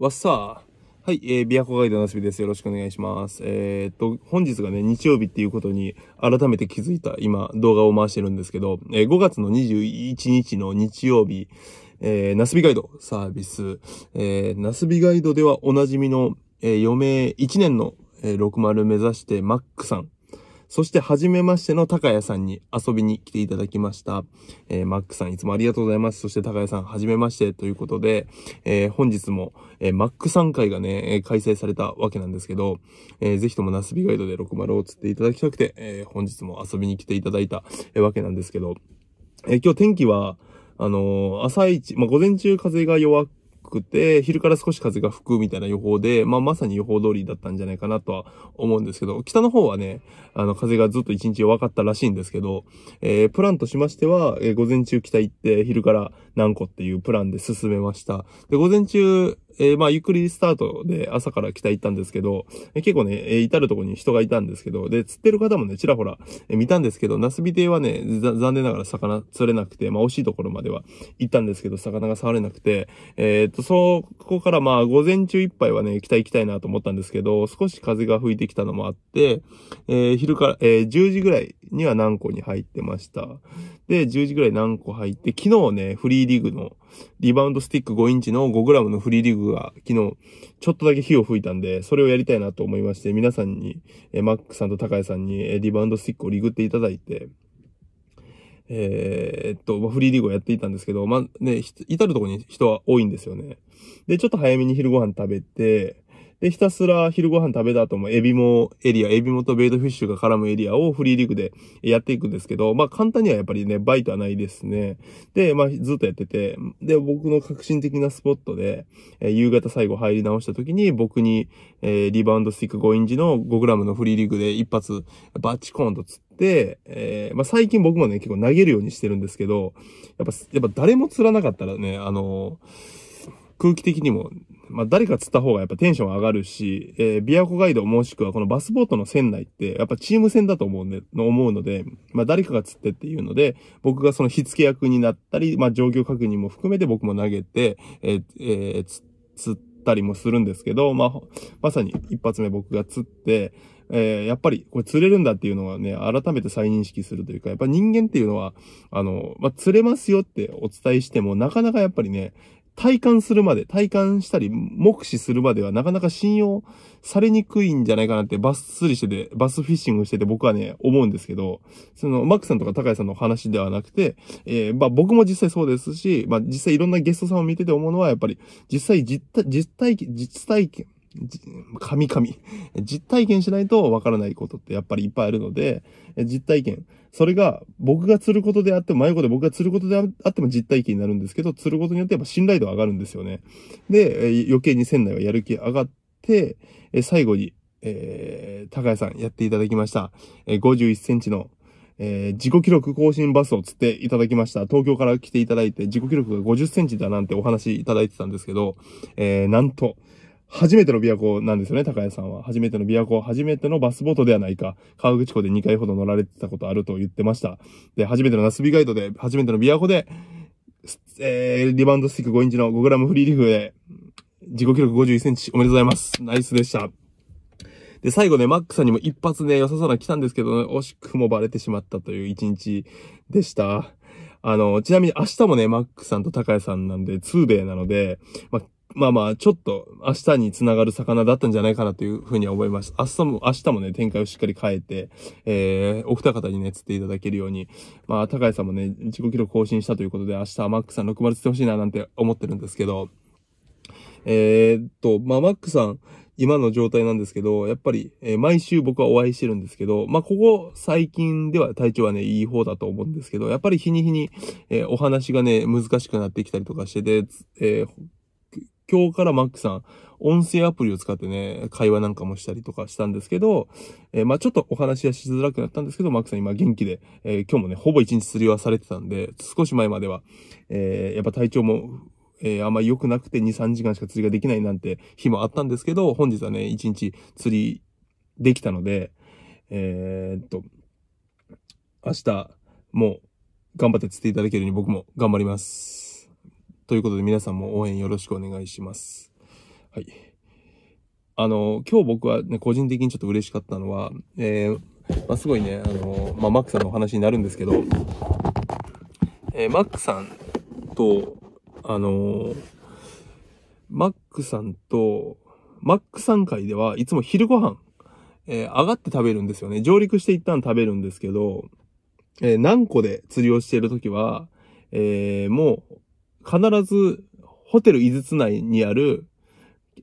わっさー。はい、えー、ビアコガイドのすびです。よろしくお願いします。えー、っと、本日がね、日曜日っていうことに改めて気づいた、今、動画を回してるんですけど、えー、5月の21日の日曜日、えー、ナスビガイドサービス、えー、ナスビガイドではおなじみの、えー、余命1年の、えー、60目指してマックさんそして、初めましての高谷さんに遊びに来ていただきました。えー、マックさんいつもありがとうございます。そして、高谷さん、初めましてということで、えー、本日も、えー、マック3回がね、開催されたわけなんですけど、えー、ぜひともナスビガイドで60を釣っていただきたくて、えー、本日も遊びに来ていただいた、えー、わけなんですけど、えー、今日天気は、あのー、朝一、まあ、午前中風が弱くて、昼から少し風が吹くみたいな予報で、まあまさに予報通りだったんじゃないかなとは思うんですけど、北の方はね、あの風がずっと一日弱かったらしいんですけど、えー、プランとしましては、えー、午前中北行って、昼から何個っていうプランで進めました。で、午前中、えー、まあ、ゆっくりスタートで朝から北行ったんですけど、えー、結構ね、えー、至るとこに人がいたんですけど、で、釣ってる方もね、ちらほら、えー、見たんですけど、ナスビ亭はね、残念ながら魚釣れなくて、まあ、惜しいところまでは行ったんですけど、魚が触れなくて、えっと、そこからまあ、午前中いっぱいはね、北行きたいなと思ったんですけど、少し風が吹いてきたのもあって、え昼から、え10時ぐらいには何個に入ってました。で、10時ぐらい何個入って、昨日ね、フリーリーグの、リバウンドスティック5インチの 5g のフリーリーグが昨日、ちょっとだけ火を吹いたんで、それをやりたいなと思いまして、皆さんに、えマックさんと高谷さんに、えリバウンドスティックをリグっていただいて、えー、っと、フリーリーグをやっていたんですけど、まあ、ね、至るとこに人は多いんですよね。で、ちょっと早めに昼ご飯食べて、で、ひたすら昼ご飯食べた後もエビもエリア、エビもとベイドフィッシュが絡むエリアをフリーリーグでやっていくんですけど、まあ簡単にはやっぱりね、バイトはないですね。で、まあずっとやってて、で、僕の革新的なスポットで、えー、夕方最後入り直した時に僕に、えー、リバウンドスティック5インチの 5g のフリーリーグで一発バチコーンと釣って、えー、まあ最近僕もね、結構投げるようにしてるんですけど、やっぱ、やっぱ誰も釣らなかったらね、あのー空気的にもまあ、誰か釣った方がやっぱテンション上がるし、えー、琵琶湖ガイドもしくはこのバスボートの船内って、やっぱチーム戦だと思うんで、の思うので、まあ、誰かが釣ってっていうので、僕がその火付け役になったり、まあ、状況確認も含めて僕も投げて、えー、えー、釣ったりもするんですけど、まあ、まさに一発目僕が釣って、えー、やっぱりこれ釣れるんだっていうのはね、改めて再認識するというか、やっぱ人間っていうのは、あの、まあ、釣れますよってお伝えしても、なかなかやっぱりね、体感するまで、体感したり、目視するまではなかなか信用されにくいんじゃないかなってバス釣りしてて、バスフィッシングしてて僕はね、思うんですけど、その、マックさんとか高谷さんの話ではなくて、えー、まあ僕も実際そうですし、まあ実際いろんなゲストさんを見てて思うのは、やっぱり、実際実体、実体、実体験、神々。実体験しないとわからないことってやっぱりいっぱいあるので、実体験。それが僕が釣ることであっても、迷子で僕が釣ることであっても実体験になるんですけど、釣ることによってやっぱ信頼度上がるんですよね。で、余計に船内はやる気上がって、最後に、えー、高谷さんやっていただきました。51センチのえー、自己記録更新バスを釣っていただきました。東京から来ていただいて、自己記録が50センチだなんてお話いただいてたんですけど、えー、なんと、初めての琵琶湖なんですよね、高谷さんは。初めての琵琶湖、初めてのバスボートではないか。川口湖で2回ほど乗られてたことあると言ってました。で、初めてのナスビガイドで、初めての琵琶湖で、えー、リバウンドスティック5インチの 5g フリーリフで、自己記録51センチおめでとうございます。ナイスでした。で、最後ね、マックさんにも一発ね、良さそうな来たんですけど、ね、惜しくもバレてしまったという一日でした。あの、ちなみに明日もね、マックさんと高谷さんなんで、2デーなので、まあまあまあ、ちょっと明日につながる魚だったんじゃないかなというふうには思います。明日も、明日もね、展開をしっかり変えて、えー、お二方にね、釣っていただけるように、まあ、高井さんもね、自己記録更新したということで、明日マックさん6丸釣ってほしいななんて思ってるんですけど、えー、っと、まあ、マックさん、今の状態なんですけど、やっぱり、えー、毎週僕はお会いしてるんですけど、まあ、ここ最近では体調はね、いい方だと思うんですけど、やっぱり日に日に、えー、お話がね、難しくなってきたりとかしてて、えー今日からマックさん、音声アプリを使ってね、会話なんかもしたりとかしたんですけど、えー、まあちょっとお話はしづらくなったんですけど、マックさん今元気で、えー、今日もね、ほぼ一日釣りはされてたんで、少し前までは、えー、やっぱ体調も、えあんまり良くなくて2、3時間しか釣りができないなんて日もあったんですけど、本日はね、一日釣りできたので、えっと、明日、もう、頑張って釣っていただけるように僕も頑張ります。ということで皆さんも応援よろしくお願いします。はい。あの、今日僕はね、個人的にちょっと嬉しかったのは、えー、まあ、すごいね、あの、まあ、マックさんのお話になるんですけど、えー、マックさんと、あのマックさんと、マックさん会ではいつも昼ご飯、えー、上がって食べるんですよね。上陸して一旦食べるんですけど、えー、何個で釣りをしているときは、えー、もう、必ずホテル井筒内にある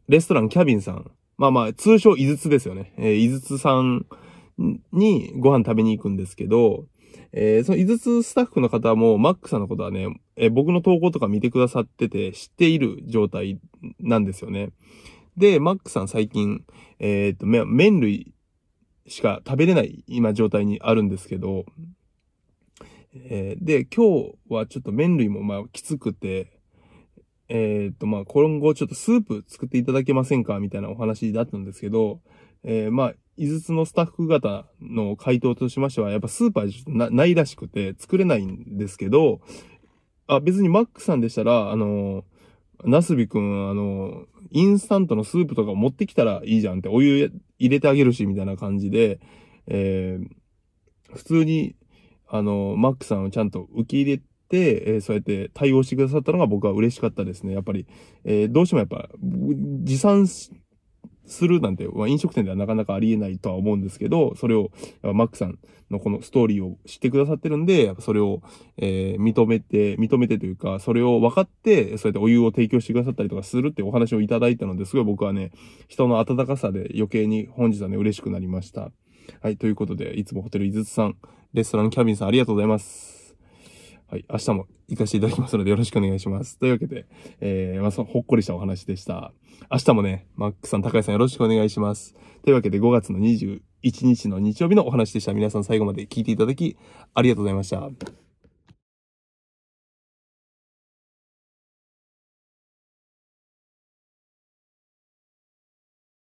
レストランキャビンさん。まあまあ、通称井筒ですよね。えー、井筒さんにご飯食べに行くんですけど、えー、その井筒スタッフの方もマックさんのことはね、えー、僕の投稿とか見てくださってて知っている状態なんですよね。で、マックさん最近、えー、っと、麺類しか食べれない今状態にあるんですけど、えー、で、今日はちょっと麺類もまあきつくて、えー、っとまあ今後ちょっとスープ作っていただけませんかみたいなお話だったんですけど、えー、まあ、井筒のスタッフ方の回答としましては、やっぱスーパーないらしくて作れないんですけど、あ、別にマックさんでしたら、あのなすび君、あの、インスタントのスープとか持ってきたらいいじゃんって、お湯入れてあげるし、みたいな感じで、えー、普通にあの、マックさんをちゃんと受け入れて、えー、そうやって対応してくださったのが僕は嬉しかったですね。やっぱり、えー、どうしてもやっぱ、持参するなんて、まあ、飲食店ではなかなかありえないとは思うんですけど、それを、マックさんのこのストーリーを知ってくださってるんで、それを、えー、認めて、認めてというか、それを分かって、そうやってお湯を提供してくださったりとかするってお話をいただいたのですごい僕はね、人の温かさで余計に本日はね、嬉しくなりました。はい、ということで、いつもホテル伊豆さん、レストランキャビンさんありがとうございます。はい、明日も行かせていただきますのでよろしくお願いします。というわけで、えー、まあ、ほっこりしたお話でした。明日もね、マックさん、高井さんよろしくお願いします。というわけで、5月の21日の日曜日のお話でした。皆さん最後まで聞いていただき、ありがとうございました。